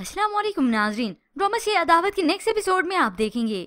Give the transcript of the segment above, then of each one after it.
असलम नाजरीन ड्रामा से अदावत के नेक्स्ट एपिसोड में आप देखेंगे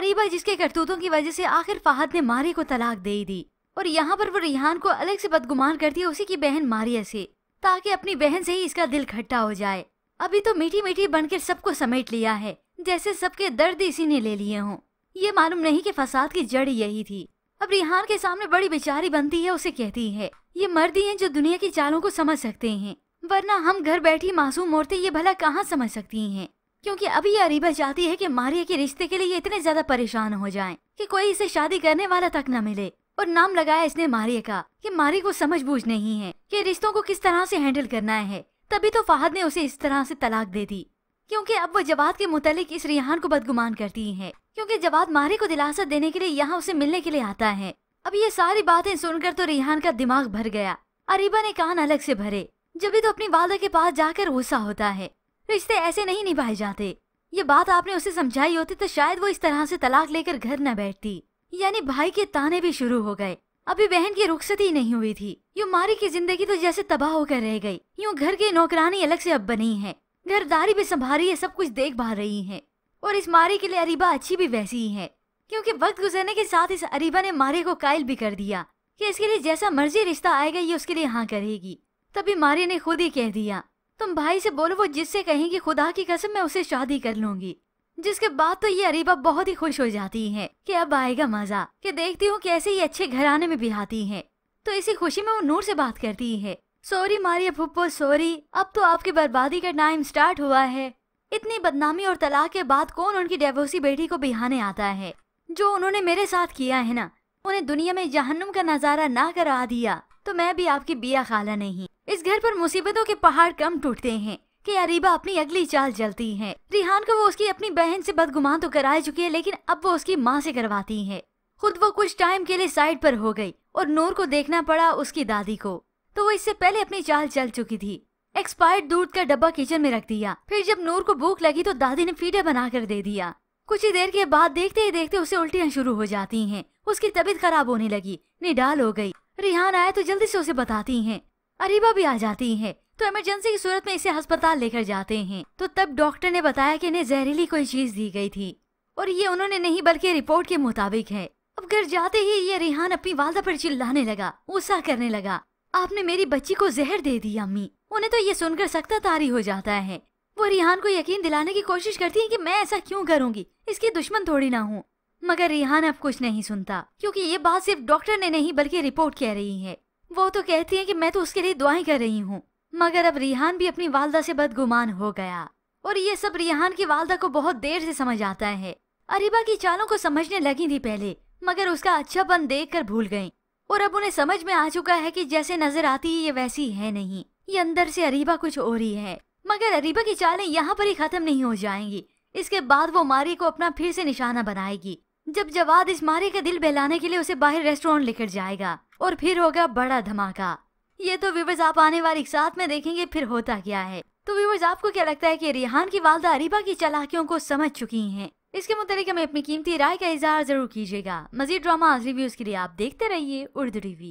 अरीबा जिसके करतूतों की वजह से आखिर फाहद ने मारी को तलाक दे दी और यहाँ पर वो रिहान को अलग से बदगुमान करती है उसी की बहन मारिया से ताकि अपनी बहन से ही इसका दिल खट्टा हो जाए अभी तो मीठी मीठी बनकर सबको समेट लिया है जैसे सबके दर्द इसी ने ले लिए हों ये मालूम नहीं कि फसाद की जड़ यही थी अब रिहान के सामने बड़ी बेचारी बनती है उसे कहती है ये मर्द ही हैं जो दुनिया की चालों को समझ सकते हैं वरना हम घर बैठी मासूम औरतें ये भला कहाँ समझ सकती हैं क्योंकि अभी अरीबा चाहती है कि मारिया के रिश्ते के लिए इतने ज्यादा परेशान हो जाएं कि कोई इसे शादी करने वाला तक न मिले और नाम लगाया इसने मारिया का कि मारी को समझ बूझ नहीं है कि रिश्तों को किस तरह से हैंडल करना है तभी तो फाहद ने उसे इस तरह से तलाक दे दी क्योंकि अब वो जवाब के मुतालिक इस रिहान को बदगुमान करती है क्योंकि जवाब मारे को दिलासा देने के लिए यहाँ उसे मिलने के लिए आता है अब ये सारी बातें सुनकर तो रिहान का दिमाग भर गया अरीबा ने कान अलग से भरे जब भी तो अपनी वालदा के पास जाकर गुस्सा होता है रिश्ते ऐसे नहीं निभाए जाते ये बात आपने उसे समझाई होती तो शायद वो इस तरह से तलाक लेकर घर न बैठती यानी भाई के ताने भी शुरू हो गए अभी बहन की रुखसती नहीं हुई थी यूँ मारी की जिंदगी तो जैसे तबाह होकर रह गई यूँ घर की नौकरानी अलग से अब बनी है घरदारी भी संभाली है सब कुछ देख भाल रही है और इस मारी के लिए अरीबा अच्छी भी वैसी ही है क्योंकि वक्त गुजरने के साथ इस अरीबा ने मारे को कायल भी कर दिया कि इसके लिए जैसा मर्जी रिश्ता आएगा ये उसके लिए हाँ करेगी तभी मारे ने खुद ही कह दिया तुम भाई से बोलो वो जिससे कहेंगी खुदा की कसम मैं उसे शादी कर लूंगी जिसके बाद तो ये अरीबा बहुत ही खुश हो जाती है कि अब आएगा मजा कि देखती हूँ कैसे ये अच्छे घराने में भी आती है तो इसी खुशी में वो नूर से बात करती है सॉरी मारिया फुप्पो सॉरी अब तो आपकी बर्बादी का टाइम स्टार्ट हुआ है इतनी बदनामी और तलाक के बाद कौन उनकी डेवोसी बेटी को बिहाने आता है जो उन्होंने मेरे साथ किया है ना उन्हें दुनिया में जहन्नुम का नजारा ना करा दिया तो मैं भी आपकी बिया खाला नहीं इस घर पर मुसीबतों के पहाड़ कम टूटते हैं कि अरीबा अपनी अगली चाल चलती है रिहान को वो उसकी अपनी बहन से बदगुमान तो करा चुकी है लेकिन अब वो उसकी माँ से करवाती है खुद वो कुछ टाइम के लिए साइड पर हो गई और नूर को देखना पड़ा उसकी दादी को तो वो इससे पहले अपनी चाल चल चुकी थी एक्सपायर्ड दूध का डब्बा किचन में रख दिया फिर जब नूर को भूख लगी तो दादी ने फीडर बना कर दे दिया कुछ ही देर के बाद देखते ही देखते उसे उल्टियाँ शुरू हो जाती हैं उसकी तबीयत खराब होने लगी निडाल हो गई रिहान आया तो जल्दी से उसे बताती हैं अरीबा भी आ जाती है तो इमरजेंसी की सूरत में इसे अस्पताल लेकर जाते हैं तो तब डॉक्टर ने बताया कि इन्हें जहरीली कोई चीज दी गई थी और ये उन्होंने नहीं बल्कि रिपोर्ट के मुताबिक है अब घर जाते ही ये रिहान अपनी वालदा पर चिल्लाने लगा गुस्सा करने लगा आपने मेरी बच्ची को जहर दे दिया अम्मी उन्हें तो ये सुनकर सख्ता तारी हो जाता है वो रिहान को यकीन दिलाने की कोशिश करती है कि मैं ऐसा क्यों करूंगी इसकी दुश्मन थोड़ी ना हूँ मगर रिहान अब कुछ नहीं सुनता क्योंकि ये बात सिर्फ डॉक्टर ने नहीं बल्कि रिपोर्ट कह रही है वो तो कहती है कि मैं तो उसके लिए दुआएं कर रही हूँ मगर अब रिहान भी अपनी वालदा से बदगुमान हो गया और ये सब रिहान की वालदा को बहुत देर से समझ आता है अरिबा की चालों को समझने लगी थी पहले मगर उसका अच्छापन देख कर भूल गयी और अब उन्हें समझ में आ चुका है कि जैसे नजर आती है ये वैसी है नहीं ये अंदर से अरीबा कुछ और ही है मगर अरीबा की चालें यहाँ पर ही खत्म नहीं हो जाएंगी इसके बाद वो मारी को अपना फिर से निशाना बनाएगी जब जवाद इस मारे का दिल बहलाने के लिए उसे बाहर रेस्टोरेंट लेकर जाएगा और फिर होगा बड़ा धमाका ये तो व्यूवर्स आप आने वाले साथ में देखेंगे फिर होता क्या है तो व्यूवर्स आपको क्या लगता है कि रिहान की वालदा अरिबा की चलाकियों को समझ चुकी हैं इसके मुतालिक हमें अपनी कीमती राय का इजहार जरूर कीजिएगा मजीद ड्रामा रिव्यूज के लिए आप देखते रहिए उर्दू रिव्यू